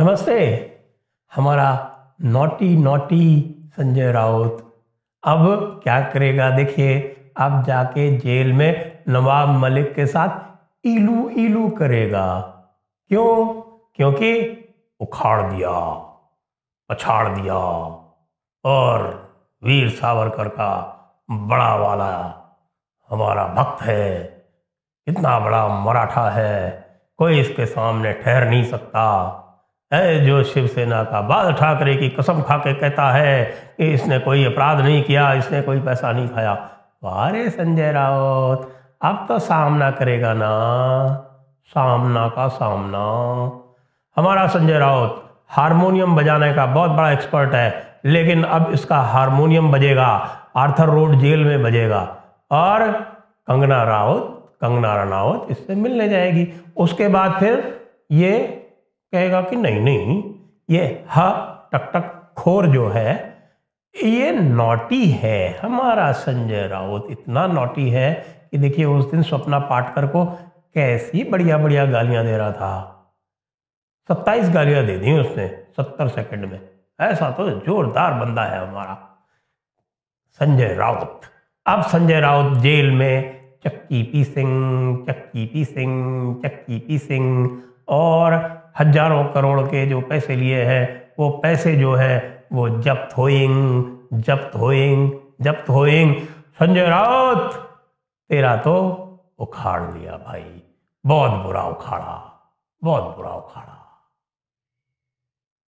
नमस्ते हमारा naughty naughty Sanjay Raut अब क्या करेगा देखिए अब जाके जेल में नवाब मलिक के साथ इलू इलू करेगा क्यों क्योंकि उखाड़ दिया पछाड़ दिया और वीर सावरकर का बड़ा वाला हमारा भक्त है इतना बड़ा मराठा है कोई इसके सामने ठहर नहीं सकता है जो शिवसेना का बाल ठाकरे की कसम खा के कहता है कि इसने कोई अपराध नहीं किया इसने कोई पैसा नहीं खाया अरे संजय राउत अब तो सामना करेगा ना सामना का सामना हमारा संजय राउत हारमोनियम बजाने का बहुत बड़ा एक्सपर्ट है लेकिन अब इसका हारमोनियम बजेगा आर्थर रोड जेल में बजेगा और कंगना राउत कंगना रनावत इससे मिलने जाएगी उसके बाद फिर ये कहेगा कि नहीं नहीं ये ह टक टक खोर जो है ये नोटी है हमारा संजय राउत इतना नोटी है कि देखिए उस दिन स्वप्ना पाटकर को कैसी बढ़िया बढ़िया गालियां दे रहा था सत्ताईस गालियां दे दी उसने सत्तर सेकंड में ऐसा तो जोरदार बंदा है हमारा संजय राउत अब संजय राउत जेल में चक्की पी सिंह चक्की पी सिंह चक्की पी सिंह और हजारों करोड़ के जो पैसे लिए हैं वो पैसे जो है वो जब्त होइंग जब्त होइंग जब्त होइंग संजय राउत तेरा तो उखाड़ लिया भाई बहुत बुरा उखाड़ा बहुत बुरा उखाड़ा